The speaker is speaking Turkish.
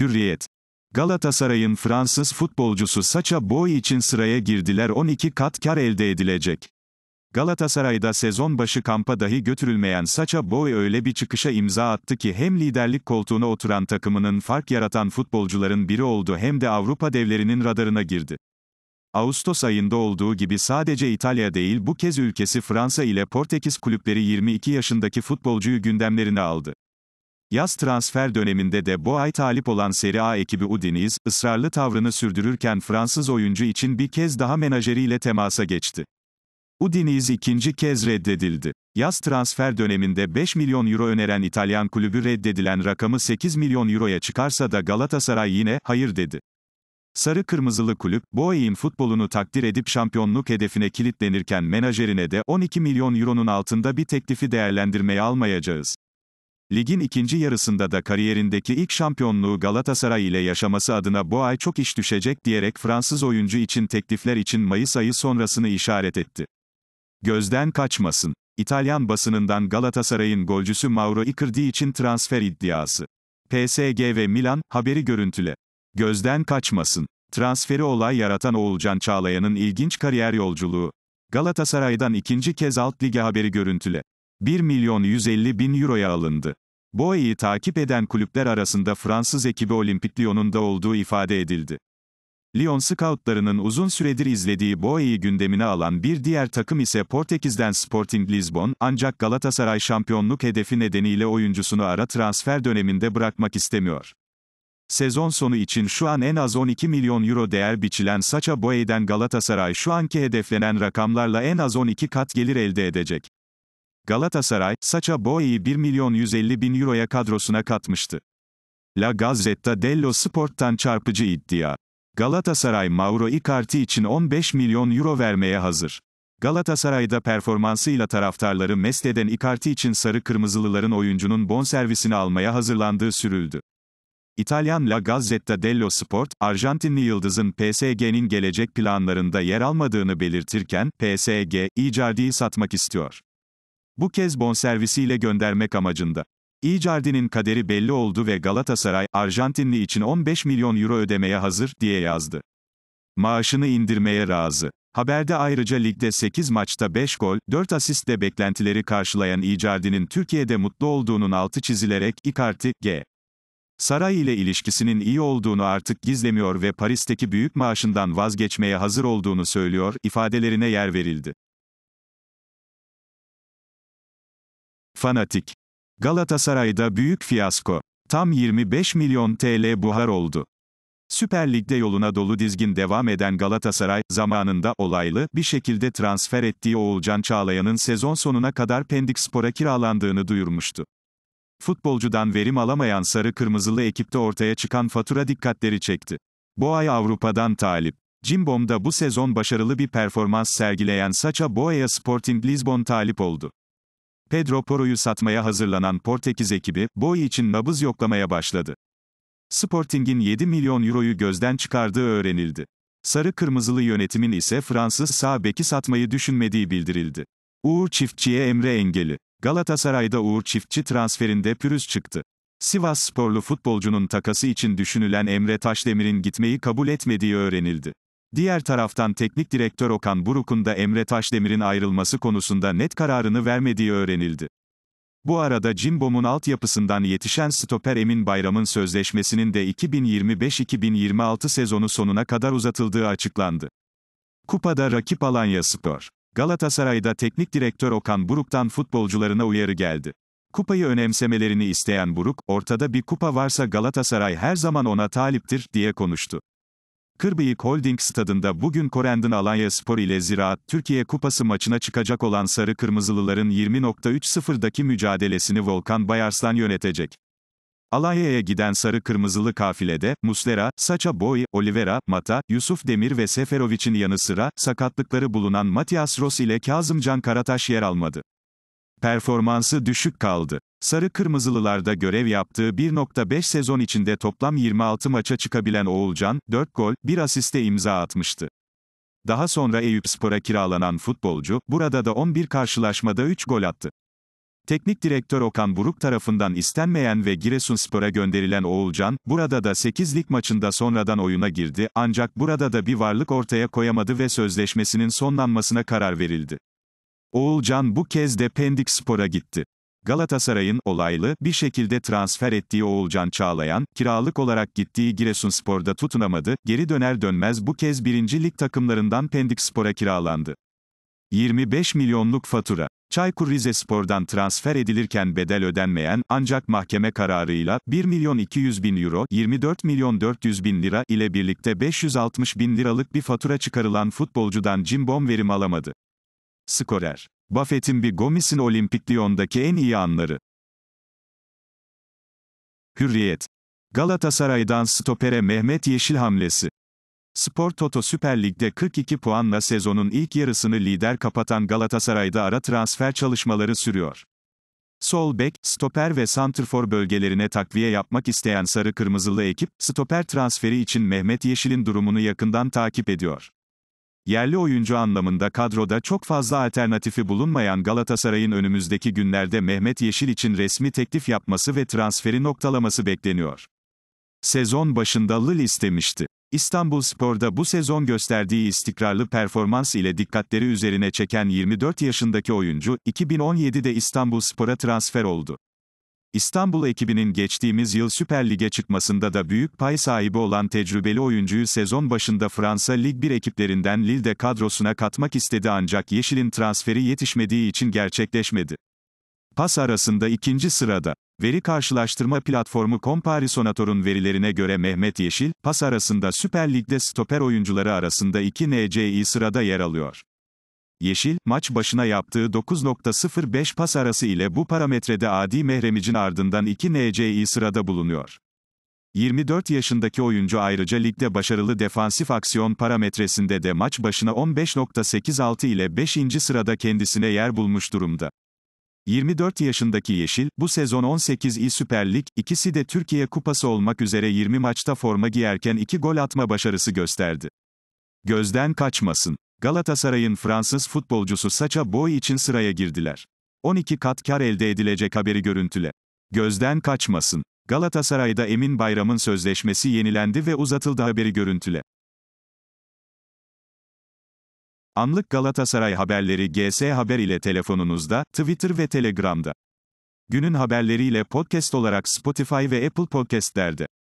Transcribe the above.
Hürriyet. Galatasaray'ın Fransız futbolcusu Saça Boy için sıraya girdiler 12 kat kar elde edilecek. Galatasaray'da sezon başı kampa dahi götürülmeyen Saça Boy öyle bir çıkışa imza attı ki hem liderlik koltuğuna oturan takımının fark yaratan futbolcuların biri oldu hem de Avrupa devlerinin radarına girdi. Ağustos ayında olduğu gibi sadece İtalya değil bu kez ülkesi Fransa ile Portekiz kulüpleri 22 yaşındaki futbolcuyu gündemlerine aldı. Yaz transfer döneminde de bu ay talip olan Serie A ekibi Udinese, ısrarlı tavrını sürdürürken Fransız oyuncu için bir kez daha menajeriyle temasa geçti. Udinese ikinci kez reddedildi. Yaz transfer döneminde 5 milyon euro öneren İtalyan kulübü reddedilen rakamı 8 milyon euroya çıkarsa da Galatasaray yine hayır dedi. Sarı Kırmızılı kulüp, Boeing futbolunu takdir edip şampiyonluk hedefine kilitlenirken menajerine de 12 milyon euronun altında bir teklifi değerlendirmeye almayacağız. Ligin ikinci yarısında da kariyerindeki ilk şampiyonluğu Galatasaray ile yaşaması adına bu ay çok iş düşecek diyerek Fransız oyuncu için teklifler için Mayıs ayı sonrasını işaret etti. Gözden kaçmasın. İtalyan basınından Galatasaray'ın golcüsü Mauro Icardi için transfer iddiası. PSG ve Milan, haberi görüntüle. Gözden kaçmasın. Transferi olay yaratan Oğulcan Çağlayan'ın ilginç kariyer yolculuğu. Galatasaray'dan ikinci kez alt lige haberi görüntüle. 1 milyon 150 bin euroya alındı. Boe'yi takip eden kulüpler arasında Fransız ekibi Olimpik Lyon'un da olduğu ifade edildi. Lyon scoutlarının uzun süredir izlediği Boe'yi gündemine alan bir diğer takım ise Portekiz'den Sporting Lisbon, ancak Galatasaray şampiyonluk hedefi nedeniyle oyuncusunu ara transfer döneminde bırakmak istemiyor. Sezon sonu için şu an en az 12 milyon euro değer biçilen Saça Boey'den Galatasaray şu anki hedeflenen rakamlarla en az 12 kat gelir elde edecek. Galatasaray, Saça Boey'i 1 milyon 150 bin euroya kadrosuna katmıştı. La Gazzetta dello Sport'tan çarpıcı iddia. Galatasaray Mauro Icardi için 15 milyon euro vermeye hazır. Galatasaray'da performansıyla taraftarları mest eden Icardi için sarı kırmızılıların oyuncunun bonservisini almaya hazırlandığı sürüldü. İtalyan La Gazzetta dello Sport, Arjantinli yıldızın PSG'nin gelecek planlarında yer almadığını belirtirken, PSG, Icardi'yi satmak istiyor. Bu kez bonservisiyle göndermek amacında. Icardi'nin kaderi belli oldu ve Galatasaray, Arjantinli için 15 milyon euro ödemeye hazır, diye yazdı. Maaşını indirmeye razı. Haberde ayrıca ligde 8 maçta 5 gol, 4 asistle beklentileri karşılayan Icardi'nin Türkiye'de mutlu olduğunun altı çizilerek, Icardi, G. Saray ile ilişkisinin iyi olduğunu artık gizlemiyor ve Paris'teki büyük maaşından vazgeçmeye hazır olduğunu söylüyor, ifadelerine yer verildi. Fanatik. Galatasaray'da büyük fiyasko. Tam 25 milyon TL buhar oldu. Süper Lig'de yoluna dolu dizgin devam eden Galatasaray, zamanında olaylı bir şekilde transfer ettiği Oğulcan Çağlayan'ın sezon sonuna kadar Pendik Spor'a kiralandığını duyurmuştu. Futbolcudan verim alamayan sarı kırmızılı ekipte ortaya çıkan fatura dikkatleri çekti. Bu ay Avrupa'dan talip. Cimbom'da bu sezon başarılı bir performans sergileyen Saça Boya Sporting Lisbon talip oldu. Pedro poro'yu satmaya hazırlanan Portekiz ekibi, Boy için nabız yoklamaya başladı. Sporting'in 7 milyon euroyu gözden çıkardığı öğrenildi. Sarı Kırmızılı yönetimin ise Fransız sağ beki satmayı düşünmediği bildirildi. Uğur Çiftçi'ye Emre engeli. Galatasaray'da Uğur Çiftçi transferinde pürüz çıktı. Sivas sporlu futbolcunun takası için düşünülen Emre Taşdemir'in gitmeyi kabul etmediği öğrenildi. Diğer taraftan teknik direktör Okan Buruk'un da Emre Taşdemir'in ayrılması konusunda net kararını vermediği öğrenildi. Bu arada Cimbom'un altyapısından yetişen stoper Emin Bayram'ın sözleşmesinin de 2025-2026 sezonu sonuna kadar uzatıldığı açıklandı. Kupada rakip Alanya Spor. Galatasaray'da teknik direktör Okan Buruk'tan futbolcularına uyarı geldi. Kupayı önemsemelerini isteyen Buruk, ortada bir kupa varsa Galatasaray her zaman ona taliptir, diye konuştu. Kırbıyık Holding Stadında bugün Korendin Alanya Spor ile Ziraat Türkiye Kupası maçına çıkacak olan Sarı Kırmızılıların 20.30'daki mücadelesini Volkan Bayarslan yönetecek. Alanya'ya giden sarı kırmızılı kafilede, Muslera, Saça Boy, Olivera, Mata, Yusuf Demir ve Seferovic'in yanı sıra, sakatlıkları bulunan Matias Ross ile Kazımcan Karataş yer almadı. Performansı düşük kaldı. Sarı Kırmızılılarda görev yaptığı 1.5 sezon içinde toplam 26 maça çıkabilen Oğulcan, 4 gol, 1 asiste imza atmıştı. Daha sonra Eyüpspor'a kiralanan futbolcu, burada da 11 karşılaşmada 3 gol attı. Teknik direktör Okan Buruk tarafından istenmeyen ve Giresunspor'a gönderilen Oğulcan, burada da 8 lig maçında sonradan oyuna girdi, ancak burada da bir varlık ortaya koyamadı ve sözleşmesinin sonlanmasına karar verildi. Oğulcan bu kez de Pendik Spor'a gitti. Galatasaray'ın olaylı bir şekilde transfer ettiği Oğulcan Çağlayan, kiralık olarak gittiği Giresunspor'da tutunamadı, geri döner dönmez bu kez birinci lig takımlarından Pendik Spor'a kiralandı. 25 milyonluk fatura. Çaykur Rizespor'dan transfer edilirken bedel ödenmeyen, ancak mahkeme kararıyla, 1 milyon 200 bin euro, 24 milyon 400 bin lira ile birlikte 560 bin liralık bir fatura çıkarılan futbolcudan Cimbom verim alamadı. Skorer. Buffett'in bir Gomis'in Olimpik Lyon'daki en iyi anları. Hürriyet. Galatasaray'dan stopere Mehmet Yeşil hamlesi. Spor Toto Süper Lig'de 42 puanla sezonun ilk yarısını lider kapatan Galatasaray'da ara transfer çalışmaları sürüyor. Sol bek, stoper ve santrfor bölgelerine takviye yapmak isteyen sarı kırmızılı ekip, stoper transferi için Mehmet Yeşil'in durumunu yakından takip ediyor yerli oyuncu anlamında kadroda çok fazla alternatifi bulunmayan Galatasaray'ın önümüzdeki günlerde Mehmet Yeşil için resmi teklif yapması ve transferi noktalaması bekleniyor. Sezon başında Lille istemişti. İstanbul Spor'da bu sezon gösterdiği istikrarlı performans ile dikkatleri üzerine çeken 24 yaşındaki oyuncu, 2017'de İstanbul Spor'a transfer oldu. İstanbul ekibinin geçtiğimiz yıl Süper Lig'e çıkmasında da büyük pay sahibi olan tecrübeli oyuncuyu sezon başında Fransa Lig 1 ekiplerinden Lille'de kadrosuna katmak istedi ancak Yeşil'in transferi yetişmediği için gerçekleşmedi. Pas arasında ikinci sırada. Veri karşılaştırma platformu Comparisonator'un verilerine göre Mehmet Yeşil, pas arasında Süper Lig'de stoper oyuncuları arasında 2 NCI sırada yer alıyor. Yeşil, maç başına yaptığı 9.05 pas arası ile bu parametrede Adi Mehremic'in ardından 2 NCI sırada bulunuyor. 24 yaşındaki oyuncu ayrıca ligde başarılı defansif aksiyon parametresinde de maç başına 15.86 ile 5. sırada kendisine yer bulmuş durumda. 24 yaşındaki Yeşil, bu sezon 18 İ Süper Lig, ikisi de Türkiye Kupası olmak üzere 20 maçta forma giyerken 2 gol atma başarısı gösterdi. Gözden kaçmasın. Galatasaray'ın Fransız futbolcusu Saça Boy için sıraya girdiler. 12 kat kar elde edilecek haberi görüntüle. Gözden kaçmasın. Galatasaray'da Emin Bayram'ın sözleşmesi yenilendi ve uzatıldı haberi görüntüle. Anlık Galatasaray haberleri GS Haber ile telefonunuzda, Twitter ve Telegram'da. Günün haberleriyle podcast olarak Spotify ve Apple Podcast'lerde.